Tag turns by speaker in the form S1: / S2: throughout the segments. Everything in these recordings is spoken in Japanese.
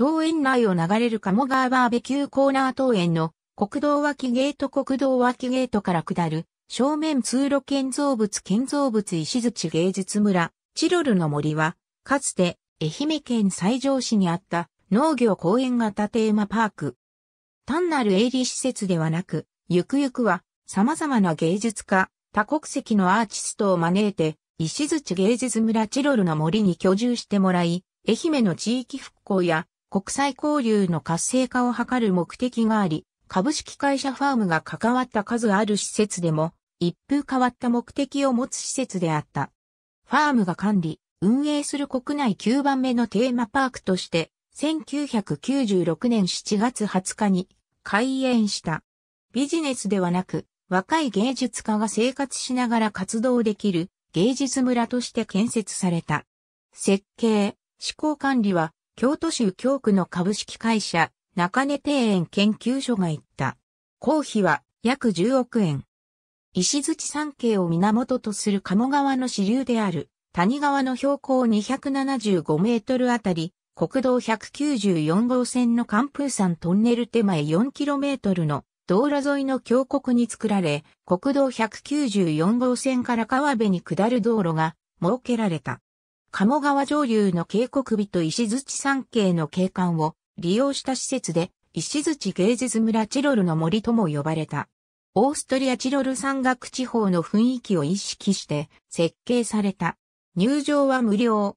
S1: 桃園内を流れる鴨川バーベキューコーナー桃園の国道脇ゲート国道脇ゲートから下る正面通路建造物建造物石槌芸術村チロルの森はかつて愛媛県西条市にあった農業公園型テーマパーク。単なる営利施設ではなく、ゆくゆくは様々な芸術家、多国籍のアーティストを招いて石槌芸術村チロルの森に居住してもらい、愛媛の地域復興や国際交流の活性化を図る目的があり、株式会社ファームが関わった数ある施設でも、一風変わった目的を持つ施設であった。ファームが管理、運営する国内9番目のテーマパークとして、1996年7月20日に開園した。ビジネスではなく、若い芸術家が生活しながら活動できる芸術村として建設された。設計、施行管理は京都市右京区の株式会社、中根庭園研究所が言った。公費は約10億円。石槌山系を源とする鴨川の支流である谷川の標高275メートルあたり、国道194号線の寒風山トンネル手前4キロメートルの道路沿いの峡谷に作られ、国道194号線から川辺に下る道路が設けられた。鴨川上流の渓谷美と石槌山系の景観を利用した施設で、石槌芸術村チロルの森とも呼ばれた。オーストリアチロル山岳地方の雰囲気を意識して設計された。入場は無料。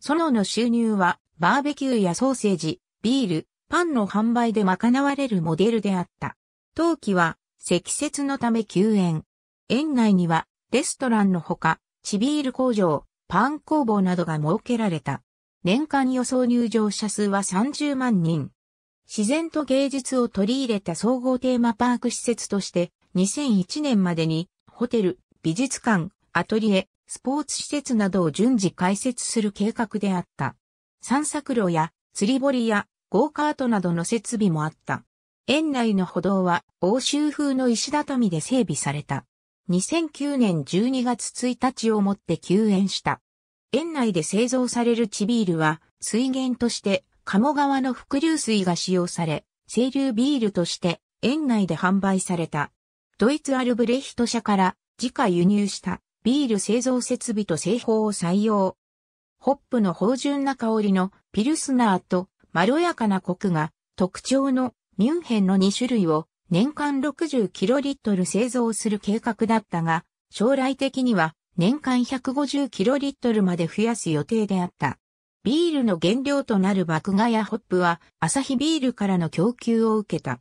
S1: ソのの収入はバーベキューやソーセージ、ビール、パンの販売で賄われるモデルであった。冬季は積雪のため休園。園内にはレストランのほか、地ビール工場、パン工房などが設けられた。年間予想入場者数は30万人。自然と芸術を取り入れた総合テーマパーク施設として、2001年までに、ホテル、美術館、アトリエ、スポーツ施設などを順次開設する計画であった。散策路や釣り堀やゴーカートなどの設備もあった。園内の歩道は欧州風の石畳で整備された。2009年12月1日をもって休園した。園内で製造されるチビールは、水源として、鴨川の伏流水が使用され、清流ビールとして、園内で販売された。ドイツアルブレヒト社から、自家輸入した、ビール製造設備と製法を採用。ホップの芳醇な香りのピルスナーとまろやかなコクが特徴のミュンヘンの2種類を年間60キロリットル製造する計画だったが、将来的には年間150キロリットルまで増やす予定であった。ビールの原料となる麦芽やホップは、朝日ビールからの供給を受けた。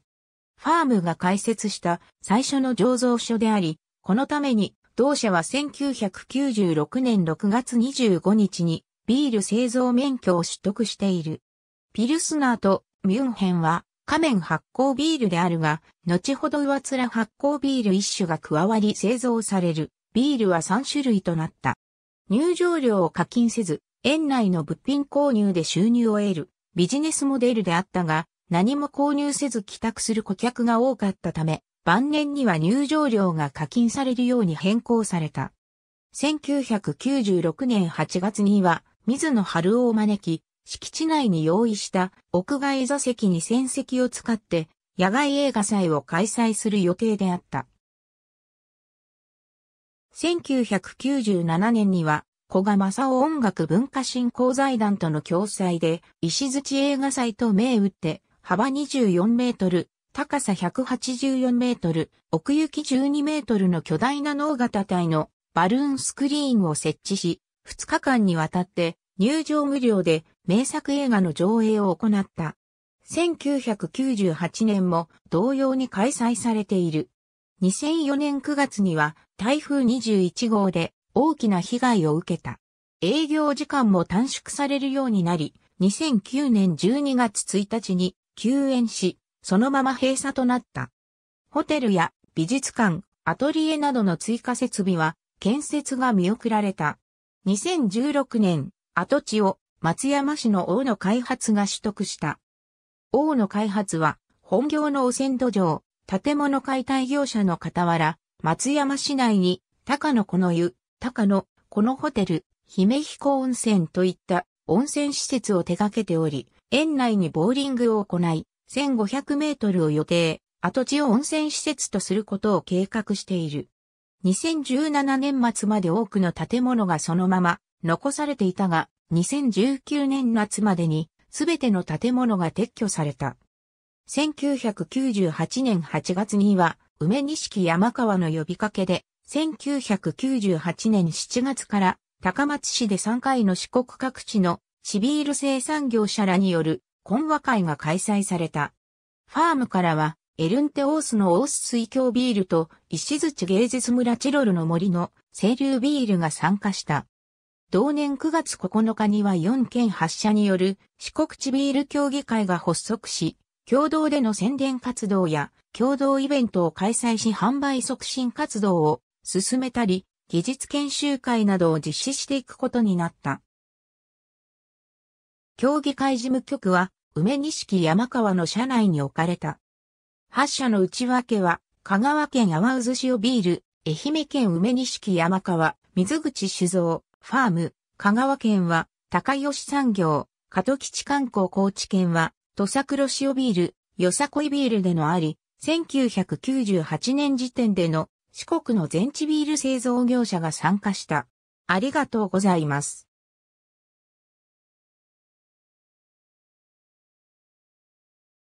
S1: ファームが開設した最初の醸造所であり、このために同社は1996年6月25日にビール製造免許を取得している。ピルスナーとミュンヘンは仮面発酵ビールであるが、後ほど上面発酵ビール一種が加わり製造される、ビールは3種類となった。入場料を課金せず、園内の物品購入で収入を得る、ビジネスモデルであったが、何も購入せず帰宅する顧客が多かったため、晩年には入場料が課金されるように変更された。1996年8月には、水野春夫を招き、敷地内に用意した屋外座席に戦席を使って野外映画祭を開催する予定であった。1997年には小賀正夫音楽文化振興財団との共催で石槌映画祭と銘打って幅24メートル、高さ184メートル、奥行き12メートルの巨大な脳型体のバルーンスクリーンを設置し、2日間にわたって入場無料で名作映画の上映を行った。1998年も同様に開催されている。2004年9月には台風21号で大きな被害を受けた。営業時間も短縮されるようになり、2009年12月1日に休園し、そのまま閉鎖となった。ホテルや美術館、アトリエなどの追加設備は建設が見送られた。2016年、跡地を松山市の大野開発が取得した。大野開発は、本業の汚染土壌、建物解体業者の傍ら、松山市内に、高野この湯、高野、このホテル、姫彦温泉といった温泉施設を手掛けており、園内にボーリングを行い、1500メートルを予定、跡地を温泉施設とすることを計画している。2017年末まで多くの建物がそのまま残されていたが、2019年夏までにすべての建物が撤去された。1998年8月には、梅錦山川の呼びかけで、1998年7月から高松市で3回の四国各地のシビール生産業者らによる懇話会が開催された。ファームからは、エルンテオースのオース水郷ビールと石槌芸術村チロルの森の清流ビールが参加した。同年9月9日には4県発射による四国地ビール協議会が発足し、共同での宣伝活動や共同イベントを開催し販売促進活動を進めたり、技術研修会などを実施していくことになった。協議会事務局は梅錦山川の社内に置かれた。発車の内訳は、香川県淡渦塩ビール、愛媛県梅錦山川、水口酒造、ファーム、香川県は、高吉産業、加藤吉観光高知県は、土佐黒塩ビール、よさこいビールでのあり、1998年時点での四国の全地ビール製造業者が参加した。ありがとうございます。